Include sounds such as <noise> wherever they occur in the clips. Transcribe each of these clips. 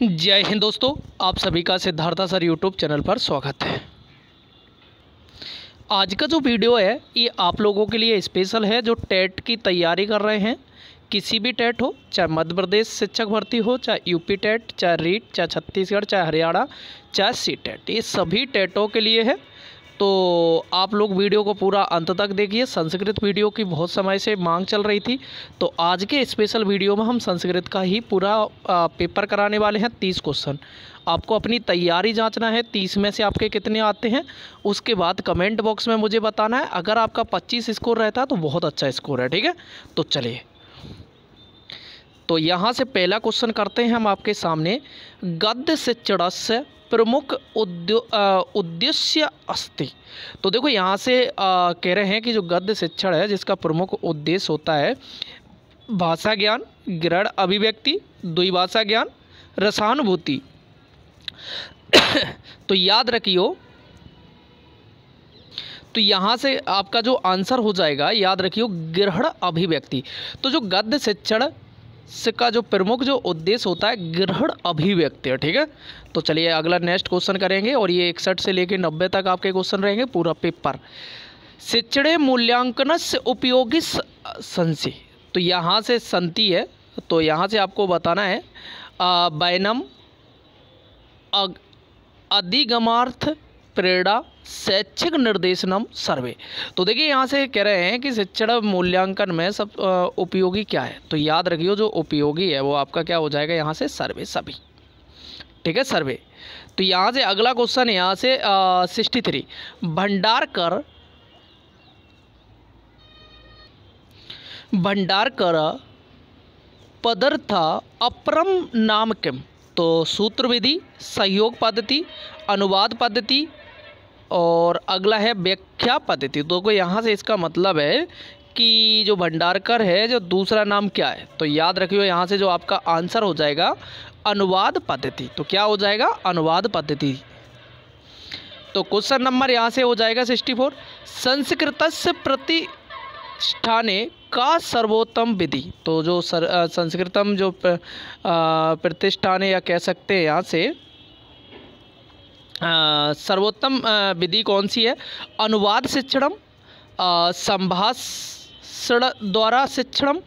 जय हिंद दोस्तों आप सभी का सिद्धार्था सर यूट्यूब चैनल पर स्वागत है आज का जो वीडियो है ये आप लोगों के लिए स्पेशल है जो टेट की तैयारी कर रहे हैं किसी भी टेट हो चाहे मध्य प्रदेश शिक्षक भर्ती हो चाहे यूपी टेट चाहे रीट चाहे छत्तीसगढ़ चाहे हरियाणा चाहे सी टेट ये सभी टेटों के लिए है तो आप लोग वीडियो को पूरा अंत तक देखिए संस्कृत वीडियो की बहुत समय से मांग चल रही थी तो आज के स्पेशल वीडियो में हम संस्कृत का ही पूरा पेपर कराने वाले हैं तीस क्वेश्चन आपको अपनी तैयारी जांचना है तीस में से आपके कितने आते हैं उसके बाद कमेंट बॉक्स में मुझे बताना है अगर आपका पच्चीस स्कोर रहता है तो बहुत अच्छा स्कोर है ठीक है तो चलिए तो यहाँ से पहला क्वेश्चन करते हैं हम आपके सामने गद्य शिक्षणस प्रमुख उद्देश्य अस्ति तो देखो यहाँ से आ, कह रहे हैं कि जो गद्य शिक्षण है जिसका प्रमुख उद्देश्य होता है भाषा ज्ञान ग्रहण अभिव्यक्ति द्विभाषा ज्ञान रसानुभूति <coughs> तो याद रखियो तो यहाँ से आपका जो आंसर हो जाएगा याद रखियो ग्रहण अभिव्यक्ति तो जो गद्य शिक्षण का जो प्रमुख जो उद्देश्य होता है ग्रहण अभिव्यक्ति है ठीक है तो चलिए अगला नेक्स्ट क्वेश्चन करेंगे और ये इकसठ से लेकर नब्बे तक आपके क्वेश्चन रहेंगे पूरा पेपर शिक्षणे मूल्यांकन से उपयोगी संसि तो यहाँ से संति है तो यहाँ से आपको बताना है बैनम अधिगमार्थ प्रेरणा शैक्षिक निर्देशनम सर्वे तो देखिए यहाँ से कह रहे हैं कि शिक्षण मूल्यांकन में सब उपयोगी क्या है तो याद रखियो जो उपयोगी है वो आपका क्या हो जाएगा यहाँ से सर्वे सभी ठीक है सर्वे तो यहाँ से अगला क्वेश्चन यहाँ से सिक्सटी थ्री भंडारकर भंडारकर पदर्थ अपरम नाम किम तो सूत्र विधि सहयोग पद्धति अनुवाद पद्धति और अगला है व्याख्या पद्धति तो यहाँ से इसका मतलब है कि जो भंडारकर है जो दूसरा नाम क्या है तो याद रखियो यहाँ से जो आपका आंसर हो जाएगा अनुवाद पद्धति तो क्या हो जाएगा अनुवाद पद्धति तो क्वेश्चन नंबर यहाँ से हो जाएगा सिक्सटी फोर संस्कृत प्रतिष्ठाने का सर्वोत्तम विधि तो जो सर, संस्कृतम जो प्र, प्रतिष्ठाने या कह सकते हैं यहाँ से सर्वोत्तम विधि कौन सी है अनुवाद शिक्षणम संभाषण द्वारा शिक्षणम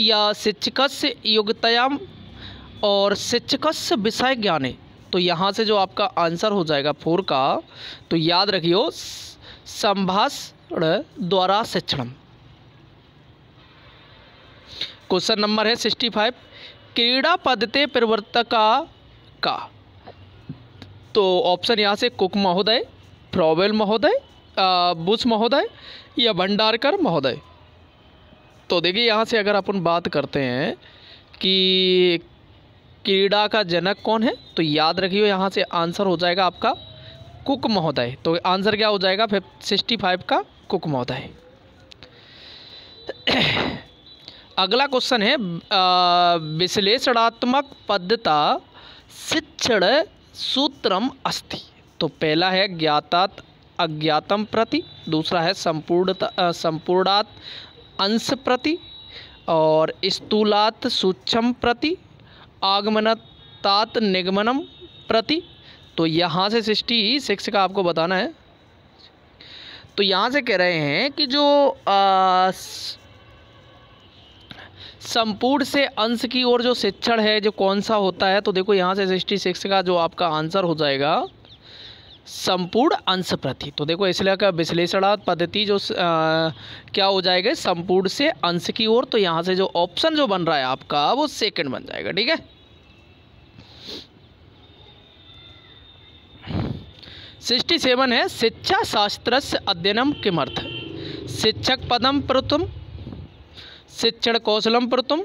या शिक्षक से योग्यतायाम और शिक्षक से विषय ज्ञाने तो यहाँ से जो आपका आंसर हो जाएगा फोर का तो याद रखियो संभाषण द्वारा शिक्षणम क्वेश्चन नंबर है सिक्सटी फाइव क्रीड़ा पद्धति का, का तो ऑप्शन यहाँ से कुक महोदय प्रॉबेल महोदय बुश महोदय या भंडारकर महोदय तो देखिए यहाँ से अगर अपन बात करते हैं कि क्रीड़ा का जनक कौन है तो याद रखिए यहाँ से आंसर हो जाएगा आपका कुक महोदय तो आंसर क्या हो जाएगा फिफ सिक्सटी फाइव का कुक महोदय अगला क्वेश्चन है विश्लेषणात्मक पद्धता शिक्षण सूत्रम अस्थि तो पहला है ज्ञातात अज्ञातम प्रति दूसरा है संपूर्णता संपूर्णात अंश प्रति और स्थूलात सूक्ष्म प्रति आगमनतात निगमनम प्रति तो यहाँ से सृष्टि सिक्स का आपको बताना है तो यहाँ से कह रहे हैं कि जो आ, संपूर्ण से अंश की ओर जो शिक्षण है जो कौन सा होता है तो देखो यहाँ से सिक्सटी सिक्स का जो आपका आंसर हो जाएगा संपूर्ण अंश प्रति तो देखो इसलिए का विश्लेषणात्मक पद्धति जो आ, क्या हो जाएगा संपूर्ण से अंश की ओर तो यहाँ से जो ऑप्शन जो बन रहा है आपका वो सेकंड बन जाएगा ठीक है सिक्सटी सेवन है शिक्षा शास्त्र अध्ययनम किमर्थ शिक्षक पदम प्रथम शिक्षण कौशलम प्रतुम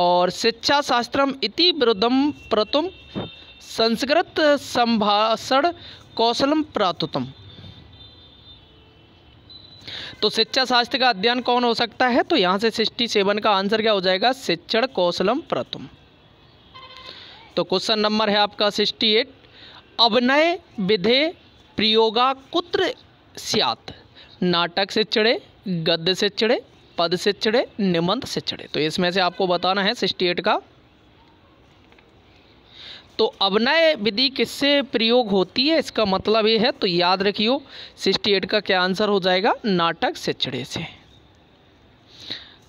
और शिक्षा शास्त्रम इति विरुद्धम प्रतुम संस्कृत संभाषण कौशलम प्रातुतम तो शिक्षा शास्त्र का अध्ययन कौन हो सकता है तो यहाँ से सिक्सटी सेवन का आंसर क्या हो जाएगा शिक्षण कौशलम प्रतुम तो क्वेश्चन नंबर है आपका सिक्सटी एट अभिनय विधे प्रयोगा कुत्र सियात नाटक से चढ़े गद्य से चढ़े पद शिक्षड़े निबंध शिक्षड़े तो इसमें से आपको बताना है सिक्सटी एट का तो अभिनय विधि किससे प्रयोग होती है इसका मतलब ये है तो याद रखियो सिक्सटी एट का क्या आंसर हो जाएगा नाटक शिक्षड़े से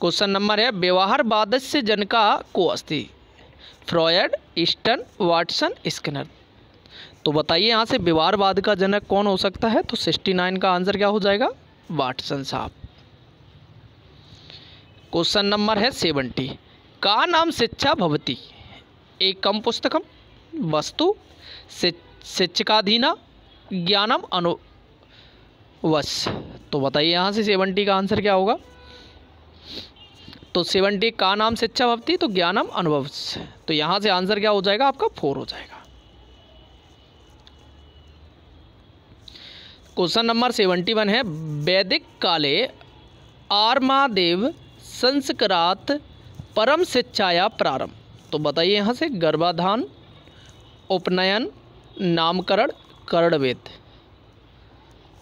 क्वेश्चन नंबर है व्यवहारवाद से जनका को अस्थि फ्रॉयड ईस्टन वाटसन स्किनर तो बताइए यहाँ से व्यवहारवाद का जनक कौन हो सकता है तो 69 का आंसर क्या हो जाएगा वाटसन साहब क्वेश्चन नंबर है सेवेंटी का नाम शिक्षा भवती एकम पुस्तकम वस्तु शिक्षकाधीना ज्ञानम अनुवश तो बताइए यहाँ से सेवेंटी का आंसर क्या होगा तो सेवेंटी का नाम शिक्षा भवती तो ज्ञानम अनुभव तो यहाँ से आंसर क्या हो जाएगा आपका फोर हो जाएगा क्वेश्चन नंबर सेवेंटी वन है वैदिक काले आर्मादेव संस्करात परम शिक्षाया प्रारंभ तो बताइए यहाँ से गर्भाधान उपनयन नामकरण करणवेद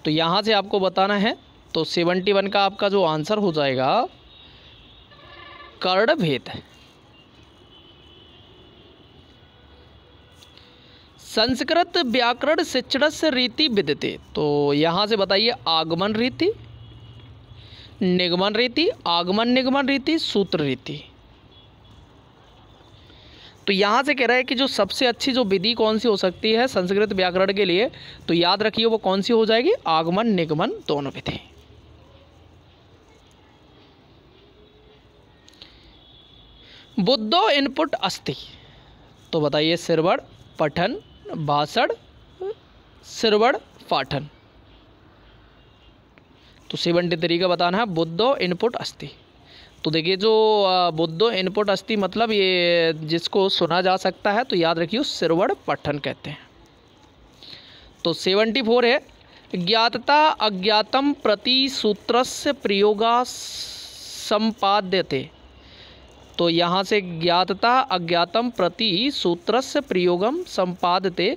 तो यहाँ से आपको बताना है तो सेवेंटी वन का आपका जो आंसर हो जाएगा कर्णभेद संस्कृत व्याकरण शिक्षण से रीति विदते तो यहाँ से बताइए आगमन रीति निगमन रीति आगमन निगमन रीति सूत्र रीति तो यहां से कह रहा है कि जो सबसे अच्छी जो विधि कौन सी हो सकती है संस्कृत व्याकरण के लिए तो याद रखिए वो कौन सी हो जाएगी आगमन निगमन दोनों विधि बुद्धो इनपुट अस्ति तो बताइए सिरवड़ पठन भाषण सिरवड़ पाठन तो सेवेंटी थ्री का बताना है बुद्धो इनपुट अस्थि तो देखिए जो बुद्धो इनपुट अस्थि मतलब ये जिसको सुना जा सकता है तो याद रखिए सिरवड़ पठन कहते हैं तो सेवेंटी फोर है ज्ञातता अज्ञातम प्रति सूत्र से प्रयोगा संपाद्यते तो यहाँ से ज्ञातता अज्ञातम प्रति सूत्र से प्रयोगम संपादते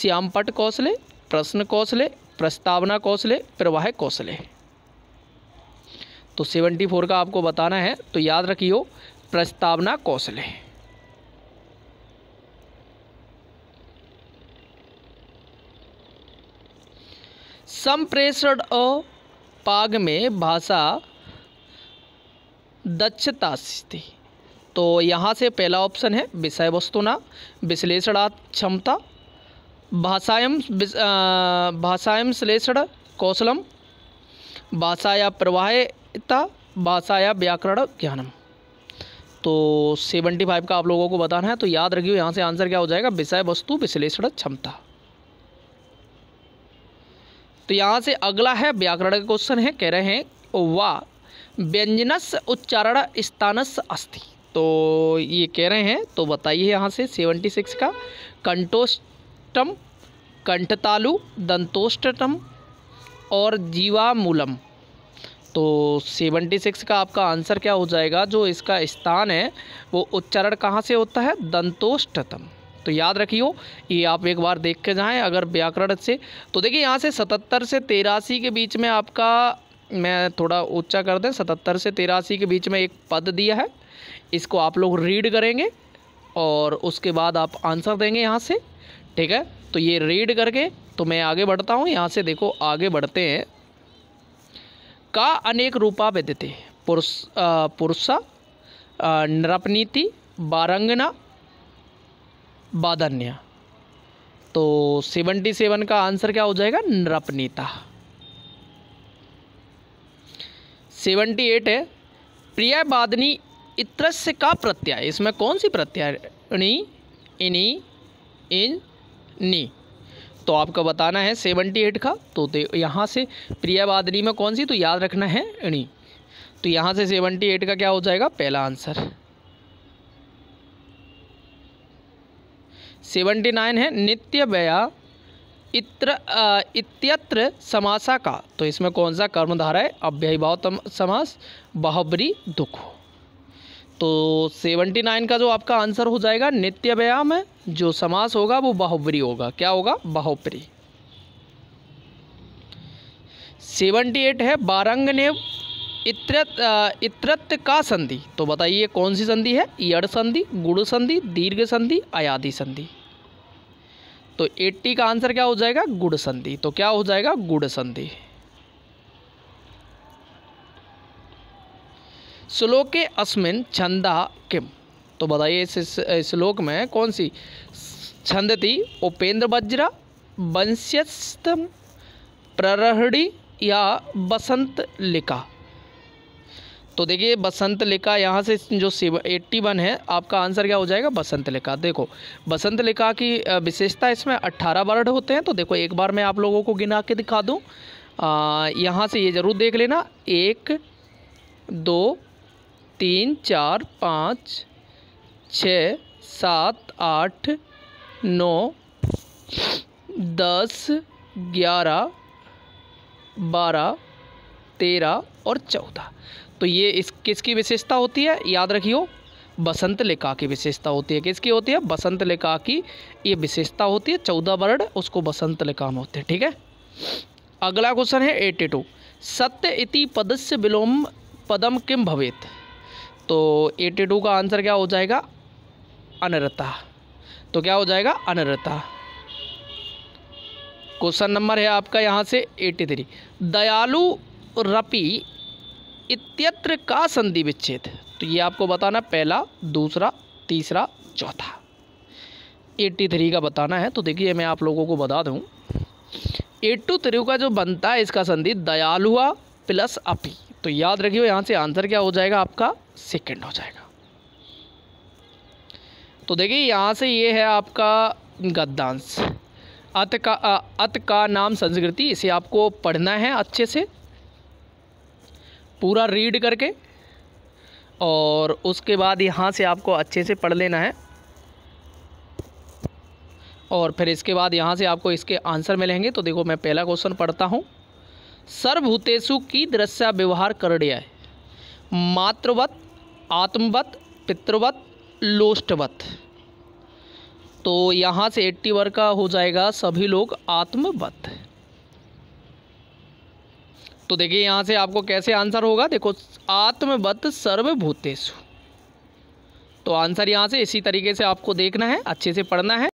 श्यामपट कौशले प्रश्न कौशले प्रस्तावना कौशले प्रवाह कौशले तो सेवेंटी फोर का आपको बताना है तो याद रखियो प्रस्तावना कौशल है संप्रेषण अ पाग में भाषा दक्षता थी तो यहाँ से पहला ऑप्शन है विषय वस्तुना विश्लेषणात् क्षमता भाषाएं भाषाएं श्लेषण कौशलम भाषा या प्रवाह इतना भाषाया व्याकरण ज्ञानम तो सेवेंटी फाइव का आप लोगों को बताना है तो याद रखियो यहाँ से आंसर क्या हो जाएगा विषय वस्तु विश्लेषण क्षमता तो यहाँ से अगला है व्याकरण का क्वेश्चन है कह रहे हैं वाह व्यंजनस उच्चारण स्थानस अस्थि तो ये कह रहे हैं तो बताइए यहाँ से सेवेंटी सिक्स का कंटोष्टम कंठतालु दंतोष्टम और जीवामूलम तो 76 का आपका आंसर क्या हो जाएगा जो इसका स्थान है वो उच्चारण कहाँ से होता है दंतोष्ठतम तो याद रखियो ये आप एक बार देख के जाएँ अगर व्याकरण से तो देखिए यहाँ से सतहत्तर से तेरासी के बीच में आपका मैं थोड़ा ऊंचा कर दें सतहत्तर से तेरासी के बीच में एक पद दिया है इसको आप लोग रीड करेंगे और उसके बाद आप आंसर देंगे यहाँ से ठीक है तो ये रीड करके तो मैं आगे बढ़ता हूँ यहाँ से देखो आगे बढ़ते हैं का अनेक रूपा विद्यते पुरुष पुरुष नृपनीति बारंगना बादन्य तो सेवेंटी सेवन का आंसर क्या हो जाएगा नृपनीता सेवेंटी एट है प्रिय बादनी इत्रस्य का प्रत्यय इसमें कौन सी प्रत्यय नी इन नी तो आपको बताना है सेवेंटी एट का तो यहाँ से प्रिया बादनी में कौन सी तो याद रखना है इणी तो यहाँ से सेवेंटी एट का क्या हो जाएगा पहला आंसर सेवेंटी नाइन है नित्य व्या इत्र इत्यत्र समासा का तो इसमें कौन सा कर्मधारा है अव्ययभाव समास बहबरी दुख तो सेवेंटी नाइन का जो आपका आंसर हो जाएगा नित्य व्यायाम है जो समास होगा वो बाहुबरी होगा क्या होगा बाहुबरी सेवेंटी एट है बारंग ने इत्रत इत्रत का संधि तो बताइए कौन सी संधि है यड़ संधि गुड़ संधि दीर्घ संधि अयाधि संधि तो एट्टी का आंसर क्या हो जाएगा गुड़ संधि तो क्या हो जाएगा गुड़ संधि श्लोके अस्मिन छंदा किम तो बताइए इस श्लोक में कौन सी छंद थी उपेंद्र वज्र वंश्यस्तम प्ररहड़ी या बसंत लिखा तो देखिए बसंत लिखा यहाँ से जो एट्टी वन है आपका आंसर क्या हो जाएगा बसंत लिखा देखो बसंत लिखा की विशेषता इसमें अट्ठारह वर्ड होते हैं तो देखो एक बार मैं आप लोगों को गिना के दिखा दूँ यहाँ से ये ज़रूर देख लेना एक दो तीन चार पाँच छः सात आठ नौ दस ग्यारह बारह तेरह और चौदह तो ये इस किसकी विशेषता होती है याद रखियो बसंत लेखा की विशेषता होती है किसकी होती है बसंत लेखा की ये विशेषता होती है चौदह वर्ड उसको बसंत लेखा में होते हैं ठीक है अगला क्वेश्चन है एटी टू सत्य इति पदस्य विलोम पदम किम भवेत तो एटी टू का आंसर क्या हो जाएगा अनरता तो क्या हो जाएगा अनरता क्वेश्चन नंबर है आपका यहाँ से एट्टी थ्री दयालु रपि इत्यत्र का संधि विच्छेद तो ये आपको बताना पहला दूसरा तीसरा चौथा एट्टी थ्री का बताना है तो देखिए मैं आप लोगों को बता दूँ एट थ्री का जो बनता है इसका संधि दयालुआ प्लस अपी तो याद रखिए यहाँ से आंसर क्या हो जाएगा आपका सेकेंड हो जाएगा तो देखिए यहाँ से ये है आपका गद्दांश अत का अत का नाम संस्कृति इसे आपको पढ़ना है अच्छे से पूरा रीड करके और उसके बाद यहाँ से आपको अच्छे से पढ़ लेना है और फिर इसके बाद यहाँ से आपको इसके आंसर मिलेंगे तो देखो मैं पहला क्वेश्चन पढ़ता हूँ सर्वभूतेषु दृश्य व्यवहार करण्य है मातृवत आत्मवत पितृवत लोष्टवत तो यहाँ से एट्टी वर्ग का हो जाएगा सभी लोग आत्मवत तो देखिए यहाँ से आपको कैसे आंसर होगा देखो आत्मवत सर्वभूतेषु तो आंसर यहाँ से इसी तरीके से आपको देखना है अच्छे से पढ़ना है